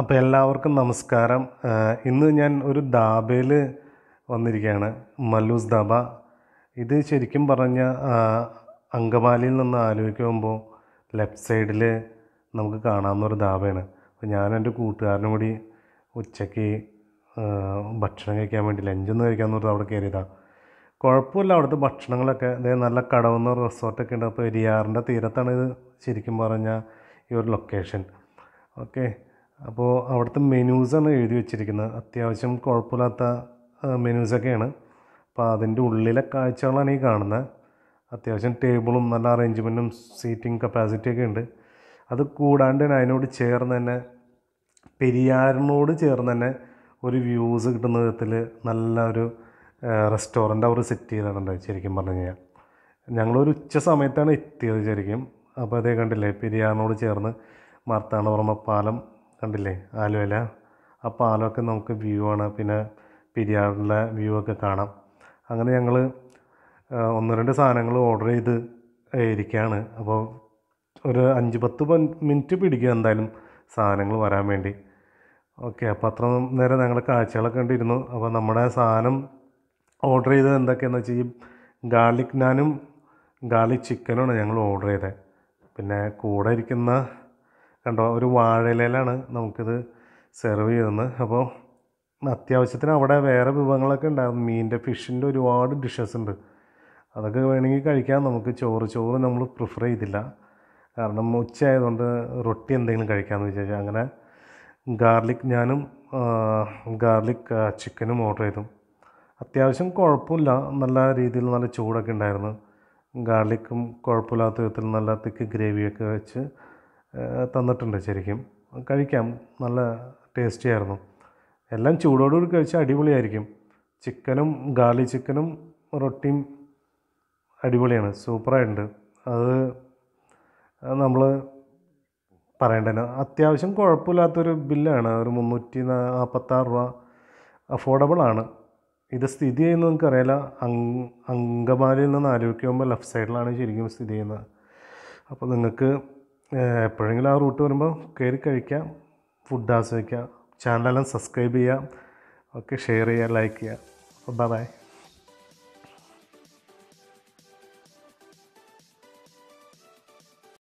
അപ്പോൾ എല്ലാവർക്കും നമസ്കാരം ഇന്ന് ഞാൻ ഒരു ദാബയിൽ വന്നിരിക്കുകയാണ് മല്ലൂസ് ദാബ ഇത് ശരിക്കും പറഞ്ഞ അങ്കമാലിയിൽ നിന്ന് ആലോചിക്കുമ്പോൾ ലെഫ്റ്റ് സൈഡിൽ നമുക്ക് കാണാവുന്നൊരു ദാബയാണ് അപ്പോൾ ഞാൻ എൻ്റെ കൂട്ടുകാരനും കൂടി ഉച്ചയ്ക്ക് ഭക്ഷണം കഴിക്കാൻ വേണ്ടി ലഞ്ചൊന്നും കഴിക്കാൻ പറഞ്ഞാൽ അവിടെ കയറിയതാണ് കുഴപ്പമില്ല അവിടുത്തെ ഭക്ഷണങ്ങളൊക്കെ അതായത് നല്ല കടവുന്ന റിസോർട്ടൊക്കെ ഉണ്ട് അപ്പോൾ എരിയാറിൻ്റെ തീരത്താണ് ഇത് ശരിക്കും പറഞ്ഞാൽ ഈ ഒരു ലൊക്കേഷൻ ഓക്കെ അപ്പോൾ അവിടുത്തെ മെനൂസാണ് എഴുതി വെച്ചിരിക്കുന്നത് അത്യാവശ്യം കുഴപ്പമില്ലാത്ത മെനൂസൊക്കെയാണ് അപ്പോൾ അതിൻ്റെ ഉള്ളിലെ കാഴ്ചകളാണ് ഈ കാണുന്നത് അത്യാവശ്യം ടേബിളും നല്ല അറേഞ്ച്മെൻറ്റും സീറ്റിംഗ് കപ്പാസിറ്റിയൊക്കെ ഉണ്ട് അത് കൂടാണ്ട് തന്നെ അതിനോട് ചേർന്ന് തന്നെ പെരിയാറിനോട് ചേർന്ന് തന്നെ ഒരു വ്യൂസ് കിട്ടുന്ന വിധത്തിൽ നല്ല ഒരു റെസ്റ്റോറൻ്റ് അവർ സെറ്റ് ചെയ്തിട്ടുണ്ട് ശരിക്കും പറഞ്ഞു കഴിഞ്ഞാൽ ഞങ്ങളൊരു ഉച്ച സമയത്താണ് എത്തിയത് ശരിക്കും അപ്പോൾ അതേ കണ്ടില്ലേ പെരിയാറിനോട് ചേർന്ന് മാർത്താണ്ഡവർമ്മ പാലം കണ്ടില്ലേ ആലുവല ആ പാലമൊക്കെ നമുക്ക് വ്യൂ ആണ് പിന്നെ പെരിയാറിലെ വ്യൂ ഒക്കെ കാണാം അങ്ങനെ ഞങ്ങൾ ഒന്ന് രണ്ട് സാധനങ്ങൾ ഓർഡർ ചെയ്ത് ഇരിക്കുകയാണ് അപ്പോൾ ഒരു അഞ്ച് പത്ത് മിനിറ്റ് പിടിക്കുക എന്തായാലും സാധനങ്ങൾ വരാൻ വേണ്ടി ഓക്കെ അപ്പോൾ അത്ര നേരം ഞങ്ങൾ കാഴ്ചകളൊക്കെ കണ്ടിരുന്നു അപ്പോൾ നമ്മുടെ സാധനം ഓർഡർ ചെയ്തത് എന്തൊക്കെയാണെന്ന് വെച്ചാൽ ഈ ഗാർലിക് നാനും ഗാർലിക് ചിക്കനുമാണ് ഞങ്ങൾ ഓർഡർ ചെയ്തത് പിന്നെ കൂടെ ഇരിക്കുന്ന കണ്ടോ ഒരു വാഴയിലയിലാണ് നമുക്കിത് സെർവ് ചെയ്യുന്നത് അപ്പോൾ അത്യാവശ്യത്തിന് അവിടെ വേറെ വിഭവങ്ങളൊക്കെ ഉണ്ടായിരുന്നു മീനിൻ്റെ ഫിഷിൻ്റെ ഒരുപാട് ഡിഷസ് ഉണ്ട് അതൊക്കെ വേണമെങ്കിൽ കഴിക്കാൻ നമുക്ക് ചോറ് ചോറ് നമ്മൾ പ്രിഫർ ചെയ്തില്ല കാരണം ഉച്ചയായതുകൊണ്ട് റൊട്ടി എന്തെങ്കിലും കഴിക്കാമെന്ന് വിചാരിച്ചാൽ അങ്ങനെ ഗാർലിക് ഞാനും ഗാർലിക് ചിക്കനും ഓർഡർ ചെയ്തു അത്യാവശ്യം കുഴപ്പമില്ല നല്ല രീതിയിൽ നല്ല ചൂടൊക്കെ ഉണ്ടായിരുന്നു ഗാർലിക്കും കുഴപ്പമില്ലാത്ത വിധത്തിൽ നല്ല തിക്ക് ഗ്രേവിയൊക്കെ വെച്ച് തന്നിട്ടുണ്ട് ശരിക്കും കഴിക്കാം നല്ല ടേസ്റ്റി ആയിരുന്നു എല്ലാം ചൂടോടുകൂടി കഴിച്ചാൽ അടിപൊളിയായിരിക്കും ചിക്കനും ഗാർലി ചിക്കനും റൊട്ടിയും അടിപൊളിയാണ് സൂപ്പറായിട്ടുണ്ട് അത് നമ്മൾ പറയേണ്ടതിന് അത്യാവശ്യം കുഴപ്പമില്ലാത്തൊരു ബില്ലാണ് ഒരു മുന്നൂറ്റി നാൽപ്പത്താറ് രൂപ അഫോർഡബിൾ ആണ് ഇത് സ്ഥിതി ചെയ്യുന്നത് നമുക്കറിയില്ല അങ് അങ്കമാലിയിൽ നിന്ന് ആലോചിക്കുമ്പോൾ ലെഫ്റ്റ് സൈഡിലാണ് ശരിക്കും സ്ഥിതി ചെയ്യുന്നത് അപ്പോൾ നിങ്ങൾക്ക് എപ്പോഴെങ്കിലും ആ റൂട്ട് വരുമ്പോൾ കയറി കഴിക്കാം ഫുഡ് ആസ്വദിക്കാം ചാനലെല്ലാം സബ്സ്ക്രൈബ് ചെയ്യുക ഓക്കെ ഷെയർ ചെയ്യുക ലൈക്ക് ചെയ്യുക അപ്പോൾ ബൈ